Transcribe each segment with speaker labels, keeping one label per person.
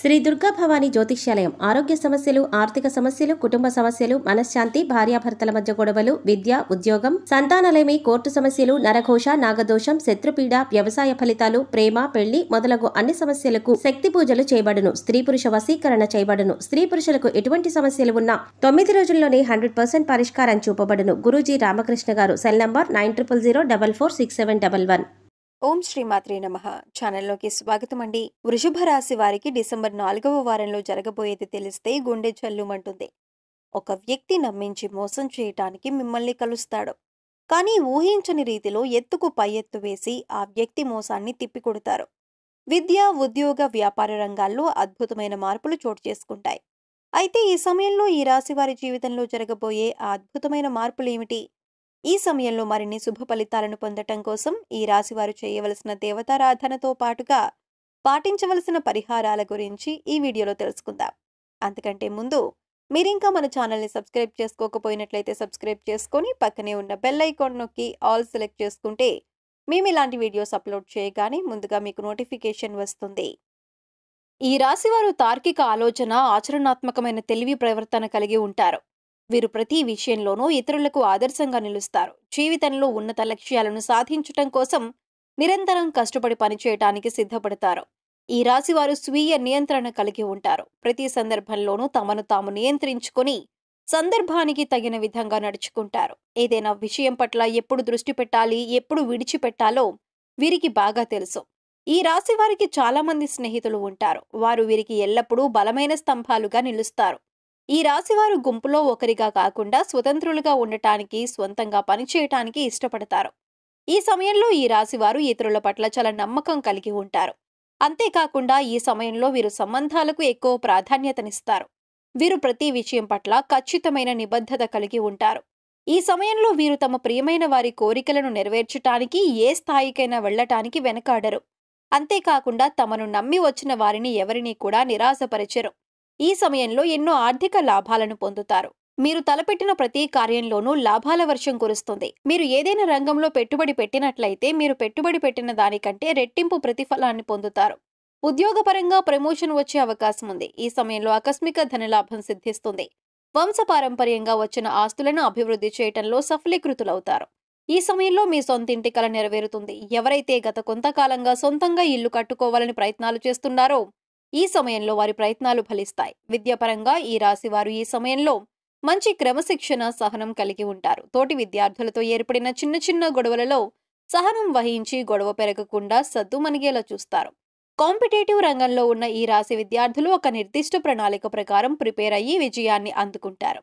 Speaker 1: శ్రీ దుర్గా భవానీ జ్యోతిష్యాలయం ఆరోగ్య సమస్యలు ఆర్థిక సమస్యలు కుటుంబ సమస్యలు మనశ్శాంతి భార్యాభర్తల మధ్య గొడవలు విద్య ఉద్యోగం సంతానలేమి కోర్టు సమస్యలు నరఘోష నాగదోషం శత్రుపీడ వ్యవసాయ ఫలితాలు ప్రేమ పెళ్లి మొదలగు అన్ని సమస్యలకు శక్తి పూజలు చేయబడును స్త్రీ పురుష వశీకరణ చేయబడును స్త్రీ పురుషులకు ఎటువంటి సమస్యలు ఉన్నా తొమ్మిది రోజుల్లోనే హండ్రెడ్ పర్సెంట్ పరిష్కారం చూపబడును Guruji Ramakrishna garu cell number nine triple zero double four six seven double one ఓం శ్రీమాత్రి నమ ఛానల్లోకి స్వాగతం అండి వృషభ రాశి వారికి డిసెంబర్ నాలుగవ వారంలో జరగబోయేది తెలిస్తే గుండె చల్లుమంటుంది ఒక వ్యక్తి నమ్మించి మోసం చేయటానికి మిమ్మల్ని కలుస్తాడు కానీ ఊహించని రీతిలో ఎత్తుకు పై ఎత్తు వేసి ఆ వ్యక్తి మోసాన్ని తిప్పికొడతారు విద్య ఉద్యోగ వ్యాపార రంగాల్లో అద్భుతమైన మార్పులు చోటు చేసుకుంటాయి అయితే ఈ సమయంలో ఈ రాశి వారి జీవితంలో జరగబోయే ఆ అద్భుతమైన మార్పులు ఏమిటి ఈ సమయంలో మరిన్ని శుభ ఫలితాలను పొందటం కోసం ఈ రాశివారు చేయవలసిన దేవతారాధనతో పాటుగా పాటించవలసిన పరిహారాల గురించి ఈ వీడియోలో తెలుసుకుందాం అంతకంటే ముందు మీరింకా మన ఛానల్ని సబ్స్క్రైబ్ చేసుకోకపోయినట్లయితే సబ్స్క్రైబ్ చేసుకొని పక్కనే ఉన్న బెల్ ఐకాన్ నొక్కి ఆల్ సెలెక్ట్ చేసుకుంటే మేము ఇలాంటి వీడియోస్ అప్లోడ్ చేయగానే ముందుగా మీకు నోటిఫికేషన్ వస్తుంది ఈ రాశివారు తార్కిక ఆలోచన ఆచరణాత్మకమైన తెలివి ప్రవర్తన కలిగి ఉంటారు వీరు ప్రతి విషయంలోనూ ఇతరులకు ఆదర్శంగా నిలుస్తారు జీవితంలో ఉన్నత లక్ష్యాలను సాధించటం కోసం నిరంతరం కష్టపడి పనిచేయటానికి సిద్ధపడతారు ఈ రాశివారు స్వీయ నియంత్రణ కలిగి ఉంటారు ప్రతి సందర్భంలోనూ తమను తాము నియంత్రించుకొని సందర్భానికి తగిన విధంగా నడుచుకుంటారు ఏదైనా విషయం పట్ల ఎప్పుడు దృష్టి పెట్టాలి ఎప్పుడు విడిచిపెట్టాలో వీరికి బాగా తెలుసు ఈ రాశి వారికి చాలామంది స్నేహితులు ఉంటారు వారు వీరికి ఎల్లప్పుడూ బలమైన స్తంభాలుగా నిలుస్తారు ఈ రాశివారు గుంపులో ఒకరిగా కాకుండా స్వతంత్రులుగా ఉండటానికి స్వంతంగా పనిచేయటానికి ఇష్టపడతారు ఈ సమయంలో ఈ రాశివారు ఇతరుల పట్ల చాలా నమ్మకం కలిగి ఉంటారు అంతేకాకుండా ఈ సమయంలో వీరు సంబంధాలకు ఎక్కువ ప్రాధాన్యతనిస్తారు వీరు ప్రతి విషయం పట్ల ఖచ్చితమైన నిబద్ధత కలిగి ఉంటారు ఈ సమయంలో వీరు తమ ప్రియమైన వారి కోరికలను నెరవేర్చటానికి ఏ స్థాయికైనా వెళ్లటానికి వెనకాడరు అంతేకాకుండా తమను నమ్మి వచ్చిన వారిని ఎవరినీ కూడా నిరాశపరచరు ఈ సమయంలో ఎన్నో ఆర్థిక లాభాలను పొందుతారు మీరు తలపెట్టిన ప్రతి కార్యంలోనూ లాభాల వర్షం కురుస్తుంది మీరు ఏదైనా రంగంలో పెట్టుబడి పెట్టినట్లయితే మీరు పెట్టుబడి పెట్టిన దానికంటే రెట్టింపు ప్రతిఫలాన్ని పొందుతారు ఉద్యోగపరంగా ప్రమోషన్ వచ్చే అవకాశం ఉంది ఈ సమయంలో ఆకస్మిక ధనలాభం సిద్ధిస్తుంది వంశపారంపర్యంగా వచ్చిన ఆస్తులను అభివృద్ధి చేయటంలో సఫలీకృతులవుతారు ఈ సమయంలో మీ సొంతింటి కల నెరవేరుతుంది ఎవరైతే గత కొంతకాలంగా సొంతంగా ఇల్లు కట్టుకోవాలని ప్రయత్నాలు చేస్తున్నారో ఈ సమయంలో వారి ప్రయత్నాలు ఫలిస్తాయి విద్యాపరంగా ఈ రాశి వారు ఈ సమయంలో మంచి క్రమశిక్షణ సహనం కలిగి ఉంటారు తోటి విద్యార్థులతో ఏర్పడిన చిన్న చిన్న గొడవలలో సహనం వహించి గొడవ పెరగకుండా సద్దు మనిగేలా చూస్తారు కాంపిటేటివ్ రంగంలో ఉన్న ఈ రాశి విద్యార్థులు ఒక నిర్దిష్ట ప్రణాళిక ప్రకారం ప్రిపేర్ అయ్యి విజయాన్ని అందుకుంటారు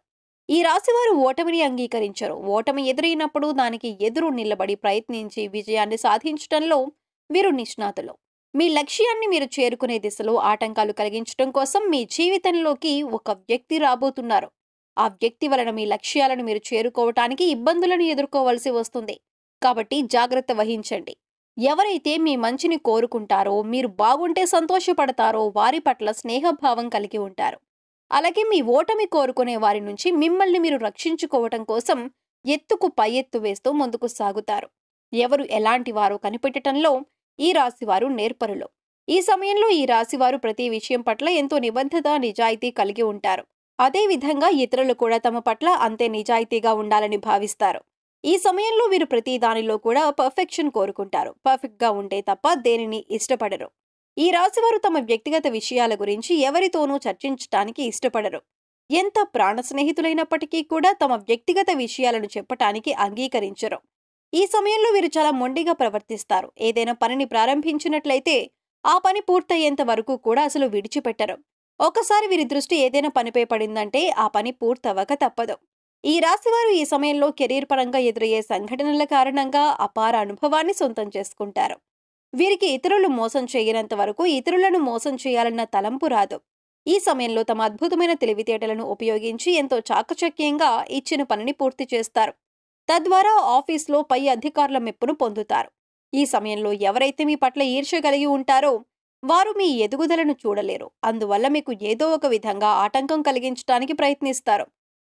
Speaker 1: ఈ రాశివారు ఓటమిని అంగీకరించరు ఓటమి ఎదురైనప్పుడు దానికి ఎదురు నిలబడి ప్రయత్నించి విజయాన్ని సాధించడంలో వీరు నిష్ణాతులు మీ లక్ష్యాన్ని మీరు చేరుకునే దిశలో ఆటంకాలు కలిగించడం కోసం మీ జీవితంలోకి ఒక వ్యక్తి రాబోతున్నారు ఆ వ్యక్తి వలన మీ లక్ష్యాలను మీరు చేరుకోవటానికి ఇబ్బందులను ఎదుర్కోవలసి వస్తుంది కాబట్టి జాగ్రత్త వహించండి ఎవరైతే మీ మంచిని కోరుకుంటారో మీరు బాగుంటే సంతోషపడతారో వారి పట్ల స్నేహభావం కలిగి ఉంటారు అలాగే మీ ఓటమి కోరుకునే వారి నుంచి మిమ్మల్ని మీరు రక్షించుకోవటం కోసం ఎత్తుకు పై ఎత్తు వేస్తూ ముందుకు సాగుతారు ఎవరు ఎలాంటి వారో కనిపెట్టడంలో ఈ రాశివారు నేర్పరులు ఈ సమయంలో ఈ రాశివారు ప్రతి విషయం పట్ల ఎంతో నిబద్ధత నిజాయితీ కలిగి ఉంటారు అదేవిధంగా ఇతరులు కూడా తమ పట్ల అంతే నిజాయితీగా ఉండాలని భావిస్తారు ఈ సమయంలో వీరు ప్రతి దానిలో కూడా పర్ఫెక్షన్ కోరుకుంటారు పర్ఫెక్ట్గా ఉంటే తప్ప దేనిని ఇష్టపడరు ఈ రాశివారు తమ వ్యక్తిగత విషయాల గురించి ఎవరితోనూ చర్చించటానికి ఇష్టపడరు ఎంత ప్రాణ స్నేహితులైనప్పటికీ కూడా తమ వ్యక్తిగత విషయాలను చెప్పటానికి అంగీకరించరు ఈ సమయంలో వీరు చాలా మొండిగా ప్రవర్తిస్తారు ఏదైనా పనిని ప్రారంభించినట్లయితే ఆ పని పూర్తయ్యేంత వరకు కూడా అసలు విడిచిపెట్టరు ఒకసారి వీరి దృష్టి ఏదైనా పనిపై పడిందంటే ఆ పని పూర్తవ్వక తప్పదు ఈ రాశివారు ఈ సమయంలో కెరీర్ పరంగా ఎదురయ్యే సంఘటనల కారణంగా అపార అనుభవాన్ని సొంతం చేసుకుంటారు వీరికి ఇతరులు మోసం చేయనంత వరకు ఇతరులను మోసం చేయాలన్న తలంపు రాదు ఈ సమయంలో తమ అద్భుతమైన తెలివితేటలను ఉపయోగించి ఎంతో చాకచక్యంగా ఇచ్చిన పనిని పూర్తి చేస్తారు తద్వారా ఆఫీస్లో పై అధికారుల మెప్పును పొందుతారు ఈ సమయంలో ఎవరైతే మీ పట్ల ఈర్ష్య కలిగి ఉంటారో వారు మీ ఎదుగుదలను చూడలేరు అందువల్ల మీకు ఏదో ఒక విధంగా ఆటంకం కలిగించడానికి ప్రయత్నిస్తారు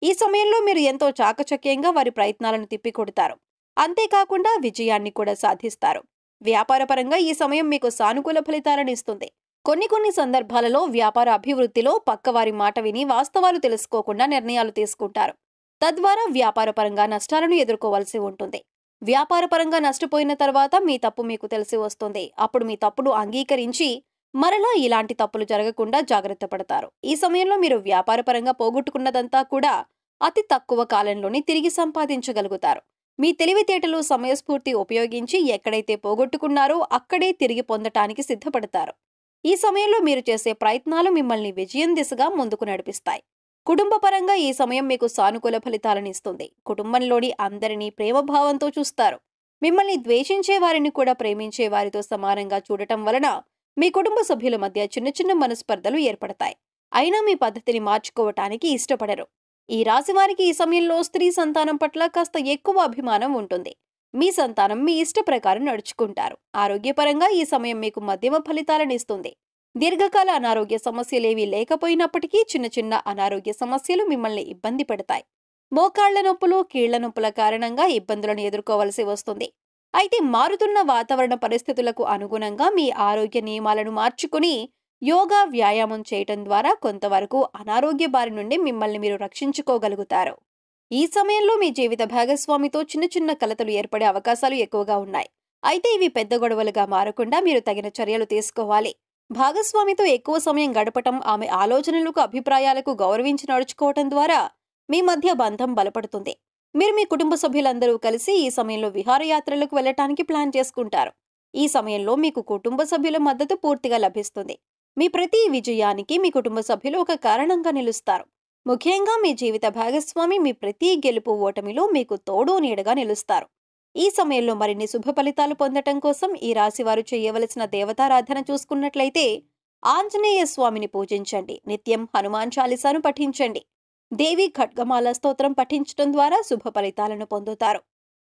Speaker 1: ఈ సమయంలో మీరు ఎంతో చాకచక్యంగా వారి ప్రయత్నాలను తిప్పికొడతారు అంతేకాకుండా విజయాన్ని కూడా సాధిస్తారు వ్యాపారపరంగా ఈ సమయం మీకు సానుకూల ఫలితాలను ఇస్తుంది కొన్ని కొన్ని సందర్భాలలో వ్యాపార అభివృద్ధిలో పక్కవారి మాట విని వాస్తవాలు తెలుసుకోకుండా నిర్ణయాలు తీసుకుంటారు తద్వారా వ్యాపారపరంగా నష్టాలను ఎదుర్కోవాల్సి ఉంటుంది వ్యాపారపరంగా నష్టపోయిన తర్వాత మీ తప్పు మీకు తెలిసి వస్తుంది అప్పుడు మీ తప్పును అంగీకరించి మరలా ఇలాంటి తప్పులు జరగకుండా జాగ్రత్త పడతారు ఈ సమయంలో మీరు వ్యాపారపరంగా పోగొట్టుకున్నదంతా కూడా అతి తక్కువ కాలంలోనే తిరిగి సంపాదించగలుగుతారు మీ తెలివితేటలు సమయస్ఫూర్తి ఉపయోగించి ఎక్కడైతే పోగొట్టుకున్నారో అక్కడే తిరిగి పొందటానికి సిద్ధపడతారు ఈ సమయంలో మీరు చేసే ప్రయత్నాలు మిమ్మల్ని విజయం దిశగా ముందుకు నడిపిస్తాయి కుటుంబపరంగా ఈ సమయం మీకు సానుకూల ఫలితాలను ఇస్తుంది కుటుంబంలోని అందరినీ ప్రేమభావంతో చూస్తారు మిమ్మల్ని ద్వేషించే వారిని కూడా ప్రేమించే వారితో సమానంగా చూడటం వలన మీ కుటుంబ సభ్యుల మధ్య చిన్న చిన్న మనస్పర్ధలు ఏర్పడతాయి అయినా మీ పద్ధతిని మార్చుకోవటానికి ఇష్టపడరు ఈ రాశి వారికి ఈ సమయంలో స్త్రీ సంతానం పట్ల కాస్త ఎక్కువ అభిమానం ఉంటుంది మీ సంతానం మీ ఇష్ట ప్రకారం నడుచుకుంటారు ఆరోగ్యపరంగా ఈ సమయం మీకు మధ్యమ ఫలితాలను ఇస్తుంది దీర్ఘకాల అనారోగ్య సమస్యలేవీ లేకపోయినప్పటికీ చిన్న చిన్న అనారోగ్య సమస్యలు మిమ్మల్ని ఇబ్బంది పెడతాయి మోకాళ్ల నొప్పులు కీళ్ల నొప్పుల కారణంగా ఇబ్బందులను ఎదుర్కోవలసి వస్తుంది అయితే మారుతున్న వాతావరణ పరిస్థితులకు అనుగుణంగా మీ ఆరోగ్య నియమాలను మార్చుకుని యోగా వ్యాయామం చేయటం ద్వారా కొంతవరకు అనారోగ్య బారి నుండి మిమ్మల్ని మీరు రక్షించుకోగలుగుతారు ఈ సమయంలో మీ జీవిత భాగస్వామితో చిన్న చిన్న కలతలు ఏర్పడే అవకాశాలు ఎక్కువగా ఉన్నాయి అయితే ఇవి పెద్ద గొడవలుగా మారకుండా మీరు తగిన చర్యలు తీసుకోవాలి భాగస్వామితో ఎక్కువ సమయం గడపటం ఆమె ఆలోచనలకు అభిప్రాయాలకు గౌరవించి నడుచుకోవటం ద్వారా మీ మధ్య బంధం బలపడుతుంది మీరు మీ కుటుంబ సభ్యులందరూ కలిసి ఈ సమయంలో విహారయాత్రలకు వెళ్ళటానికి ప్లాన్ చేసుకుంటారు ఈ సమయంలో మీకు కుటుంబ సభ్యుల మద్దతు పూర్తిగా లభిస్తుంది మీ ప్రతి విజయానికి మీ కుటుంబ సభ్యులు ఒక కారణంగా నిలుస్తారు ముఖ్యంగా మీ జీవిత భాగస్వామి మీ ప్రతి గెలుపు ఓటమిలో మీకు తోడు నీడగా నిలుస్తారు ఈ సమయంలో మరిన్ని శుభ ఫలితాలు పొందటం కోసం ఈ రాశి వారు చేయవలసిన దేవతారాధన చూసుకున్నట్లయితే ఆంజనేయ స్వామిని పూజించండి నిత్యం హనుమాన్ చాలీసాను పఠించండి దేవి ఖడ్గమాల స్తోత్రం పఠించడం ద్వారా శుభ ఫలితాలను పొందుతారు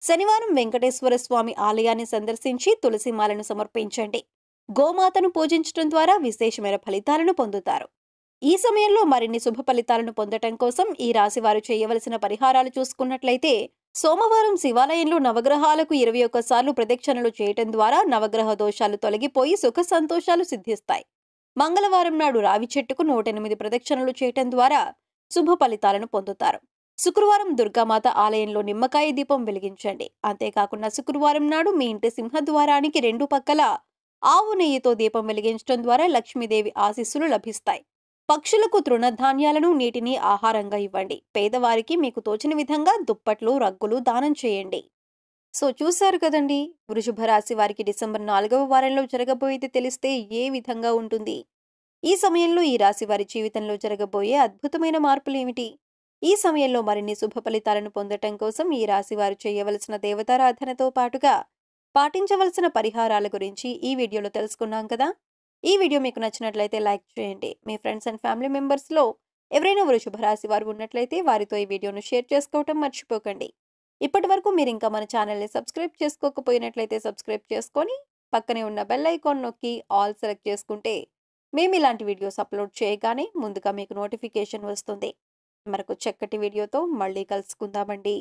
Speaker 1: శనివారం వెంకటేశ్వర స్వామి ఆలయాన్ని సందర్శించి తులసిమాలను సమర్పించండి గోమాతను పూజించడం ద్వారా విశేషమైన ఫలితాలను పొందుతారు ఈ సమయంలో మరిన్ని శుభ ఫలితాలను పొందటం కోసం ఈ రాశివారు చేయవలసిన పరిహారాలు చూసుకున్నట్లయితే సోమవారం శివాలయంలో నవగ్రహాలకు ఇరవై ఒక్కసార్లు ప్రదక్షిణలు చేయటం ద్వారా నవగ్రహ దోషాలు తొలగిపోయి సుఖ సంతోషాలు సిద్ధిస్తాయి మంగళవారం నాడు రావి చెట్టుకు నూట ఎనిమిది ప్రదక్షిణలు చేయటం ద్వారా శుభ ఫలితాలను పొందుతారు శుక్రవారం దుర్గామాత ఆలయంలో నిమ్మకాయ దీపం వెలిగించండి అంతేకాకుండా శుక్రవారం నాడు మీ ఇంటి సింహద్వారానికి రెండు పక్కల ఆవు నెయ్యితో దీపం వెలిగించడం ద్వారా లక్ష్మీదేవి ఆశీస్సులు లభిస్తాయి పక్షులకు తృణధాన్యాలను నీటిని ఆహారంగా ఇవ్వండి పేదవారికి మీకు తోచిన విధంగా దుప్పట్లు రగ్గులు దానం చేయండి సో చూశారు కదండి వృషభ రాశి వారికి డిసెంబర్ నాలుగవ వారంలో జరగబోయేది తెలిస్తే ఏ విధంగా ఉంటుంది ఈ సమయంలో ఈ రాశి వారి జీవితంలో జరగబోయే అద్భుతమైన మార్పులు ఏమిటి ఈ సమయంలో మరిన్ని శుభ ఫలితాలను పొందటం కోసం ఈ రాశి వారు చేయవలసిన దేవతారాధనతో పాటుగా పాటించవలసిన పరిహారాల గురించి ఈ వీడియోలో తెలుసుకున్నాం కదా ఈ వీడియో మీకు నచ్చినట్లయితే లైక్ చేయండి మీ ఫ్రెండ్స్ అండ్ ఫ్యామిలీ మెంబర్స్లో ఎవరైనా వృషభరాశి వారు ఉన్నట్లయితే వారితో ఈ వీడియోను షేర్ చేసుకోవటం మర్చిపోకండి ఇప్పటి వరకు మీరు ఇంకా మన ఛానల్ని సబ్స్క్రైబ్ చేసుకోకపోయినట్లయితే సబ్స్క్రైబ్ చేసుకొని పక్కనే ఉన్న బెల్ ఐకాన్ నొక్కి ఆల్ సెలెక్ట్ చేసుకుంటే మేము ఇలాంటి వీడియోస్ అప్లోడ్ చేయగానే ముందుగా మీకు నోటిఫికేషన్ వస్తుంది మరొక చక్కటి వీడియోతో మళ్ళీ కలుసుకుందామండి